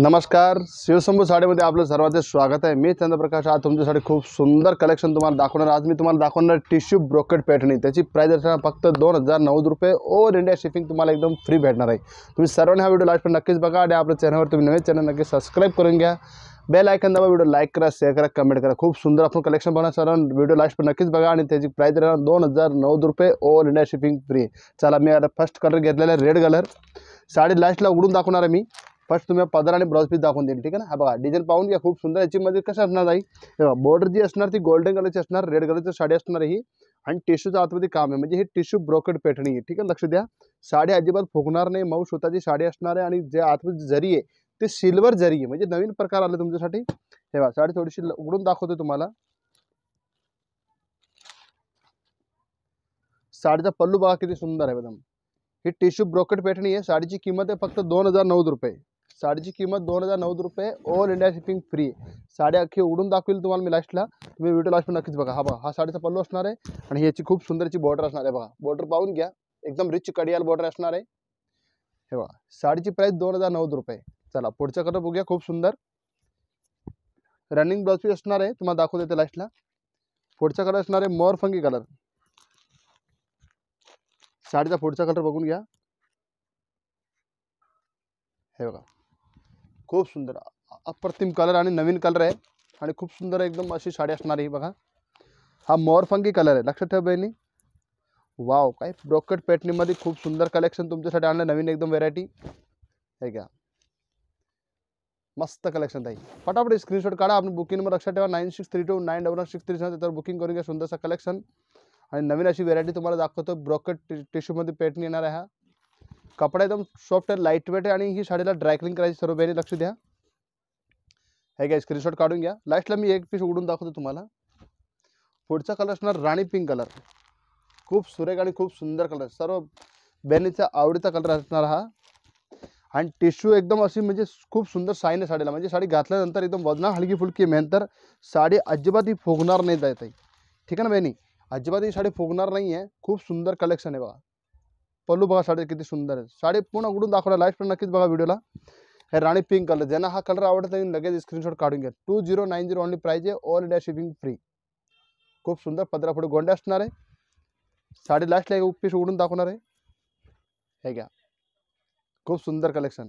नमस्कार शिवशंभू साड़ी में आपलं सर्वांचे स्वागत है मी चंद्रप्रकाश आज तुमच्यासाठी खूब सुंदर कलेक्शन तुम्हारा दाखवणार आज मैं तुम्हारा दाखवणार टिश्यू ब्रोकेट पॅटर्नी त्याची प्राईज असणार फक्त दोन हजार नौ रुपये ओल इंडिया शिपिंग तुम्हाला एकदम फ्री भेटना है तुम्हें सर्वांना हा वीडियो लास्ट पर नक्की बगा आणि आपल्या चॅनलवर तुम्ही नवीन चॅनल नक्की सबस्क्राईब करून घ्या बेल ऐकन दाबा व्हिडिओ लाईक करा शेयर करा कमेंट करा खूब सुंदर आपण कलेक्शन बना सर वीडियो लास्ट पर नक्कीच बघा आणि त्याची प्राईज दोन हजार नौ रुपये ओल इंडिया शिपिंग फ्री चला मैं आता फर्स्ट कलर घर रेड कलर साडी लास्टला उघडून दाखवणार है मी फर्स्ट तुम्हें पदर आणि पीस दाखवून देईल ठीक है ना हा पाउन डिझाईन पाहून सुंदर याचीमध्ये कसं असणार बॉर्डर जी असणार ती गोल्डन कलर की रेड कलर की साडी असणार ही टिश्यू टिश्यूचं आतमध्ये काम आहे टिश्यू ब्रोकेट पेटनी है ठीक आहे लक्ष द्या साडी अजिबात फुगणार नहीं मऊ स्वतःची साडी असणार आहे आणि जे आतमध्ये जरी आहे ते सिल्वर जरी है म्हणजे नवीन प्रकार आले तुमच्यासाठी तेव्हा साडी थोडीशी उघडून दाखवतो तुम्हाला साडीचा पल्लू बघा सुंदर है एकदम ही टिश्यू ब्रोकेट पेटनी है साड़ी की आहे फक्त दोन हजार नौ रुपये साडीची किंमत दोन हजार नव्वद रुपये all India shipping free sari अख्खी उड़न दाखिल तुम्हारा तो तो मैं लास्टला तुम्ही व्हिडिओ लास्ट नक्कीच बघा हा बघा हा साडीचा पल्लू असणार आहे आणि ह्याची खूप सुंदरची बॉर्डर असणार आहे बघा बॉर्डर पाहून घ्या एकदम रिच कडियाल बॉर्डर असणार आहे हे बघा साडीची प्राईस दोन हजार नव्वद रुपये चला पुढचा कलर बघूया खूप सुंदर रनिंग ब्लाउज पीस असणार आहे तुम्हाला दाखवू देते लास्टला पुढचा कलर असणार आहे मोरफंगी कलर साडीचा पुढचा कलर बघून घ्या हे बघा खूब सुंदर अप्रतिम कलर आणि नवीन कलर है आणि खूप सुंदर एकदम अभी साडी असणार ही बघा हा मोरफंगी कलर है लक्षात ठेव बहिणी वाव काय ब्रोकट पॅटनीमध्ये खूब सुंदर कलेक्शन तुम्हारे आणलं नवीन एकदम वेरायटी है क्या मस्त कलेक्शन ताई फटाफट स्क्रीनशॉट काढा आपण बुकिंग नंबर लक्ष्य ठेवा nine six three two nine double six three seven booking करून सुंदर सा कलेक्शन आणि नवीन अशी व्हेरायटी तुम्हाला दाखवतो ब्रोकट टिश्यूमध्ये पॅटनी येणार आहे हा कपडा एकदम सॉफ्ट आहे लाईट वेट आहे आणि ही साडीला ड्रायक्लिंग करायची सर्व बेने लक्ष द्या हे काय स्क्रीनशॉट काढून घ्या लास्टला मी एक पीस उघडून दाखवतो तुम्हाला पुढचा कलर असणार राणी पिंक कलर खूप सुरेख आणि खूप सुंदर कलर सर्व बहिणीचा आवडीचा कलर असणार हा आणि टिश्यू एकदम अशी म्हणजे खूप सुंदर साईन आहे साडीला म्हणजे साडी घातल्यानंतर एकदम वजना हलकी फुलकी मेहनतर साडी अजिबात ही फुगणार नाही जायत ठीक आहे ना बहिणी अजिबात ही साडी फुगणार नाही आहे खूप सुंदर कलेक्शन आहे बा पल्लू बड़ी साडी सुंदर है साडी पूर्ण उघडून दाखवला लाईफ पण नक्कीच बघा राणी पिंक कलर ज्यांना हा कलर आवडत त्यांनी लगेच स्क्रीनशॉट का two zero nine zero only price आहे ऑल इंडिया शिपिंग फ्री खूब सुंदर पंद्रह फुट गोंडे असणार आहे साडी लास्ट एक पीस उड़न दाखना है हे घ्या सुंदर कलेक्शन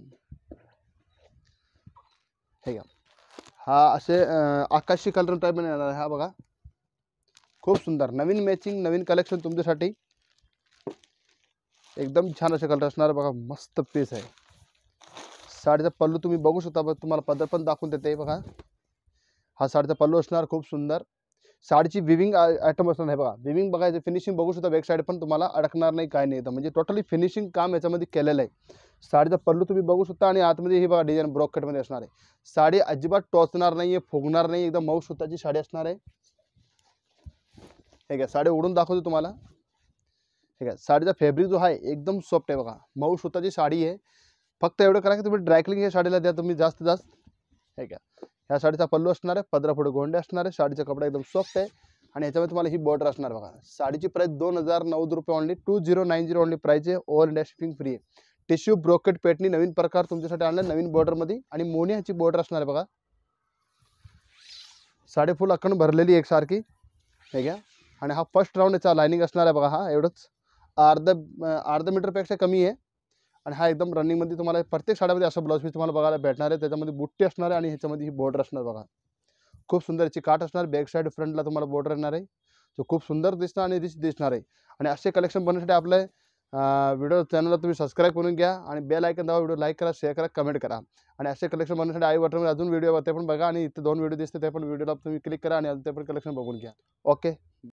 है घ्या हा असे अं, आकाशी कलर टाईप येणार आहे हा बघा सुंदर नवीन मैचिंग नवीन कलेक्शन तुम्हारे एकदम छान अशा कलर बघा मस्त पीस आहे साडीचा पल्लू तुम्हें बघू शकता बघ तुम्हाला पदर पण दाखवून देते बघा साड़ी साडीचा पल्लू असणार खूप सुंदर साडीची विविंग आयटम असणार है बघा विविंग फिनिशिंग बगू शकता बॅक साईड पण तुम्हाला नहीं नाही काय नाही टोटली फिनिशिंग काम याच्यामध्ये केलेलं साड़ी साडीचा पल्लू तुम्हें बगू शकता आणि आतमध्ये ही बघा डिझाईन ब्रॉकेटमध्ये असणार आहे साडी अजिबात टोचणार नहीं है फुगणार नहीं एकदम मऊ सुताची साडी असणार आहे ठीक आहे साडी उडून दाखवतो तुम्हाला ठीक आहे साडीचा फॅब्रिक जो है एकदम सॉफ्ट है बघा मऊ सुताची साडी आहे फक्त एवढं करा की तुम्ही ड्रायक्लिंग या साडीला द्या तुम्ही जास्तीत जास्त हे का ह्या साडीचा पल्लू आना है पंद्रह फुटे गोंडे असणार आहे साडीचा कपडा एकदम सॉफ्ट है आणि याच्यामध्ये तुम्हाला ही बॉर्डर असणार बघा साडीची प्राईस दोन हजार नव्वद रुपये only two zero nine zero only price आहे ऑल इंडिया शिपिंग फ्री है टिश्यू ब्रोकेट पेटनी नवीन प्रकार तुमच्यासाठी आणला नवीन बॉर्डरमध्ये आणि मोनी ह्याची बॉर्डर असणार आहे बघा साडी फुल अखंड भरलेली एकसारखी हे घ्या आणि हा फस्ट राउंड लाइनिंग लायनिंग असणार हा एवढंच अर्धा अर्धा मीटरपेक्षा कमी आहे आणि हा एकदम रनिंगमध्ये तुम्हाला प्रत्येक शाळेमध्ये असं ब्लाउज पीस तुम्हाला बघायला भेटणार आहे त्याच्यामध्ये बुट्टी असणार आहे आणि ह्याच्यामध्ये ही बॉर्डर असणार बघा खूप सुंदर याची काठ असणार बॅक साईड फ्रंटला तुम्हाला बॉर्डर येणार आहे तो खूप सुंदर दिसणार आणि रिच दिसणार आहे आणि असे कलेक्शन बनण्यासाठी आपलं व्हिडिओ चॅनलला तुम्ही सबस्क्राईब करून घ्या आणि बेल ऐकन दावा व्हिडिओ लाईक करा शेअर करा कमेंट करा आणि असे कलेक्शन बनवण्यासाठी आई वाटरमध्ये अजून व्हिडिओ ते पण बघा आणि इथे दोन व्हिडिओ दिसते ते पण व्हिडिओला तुम्ही क्लिक करा आणि ते पण कलेक्शन बघून घ्या ओके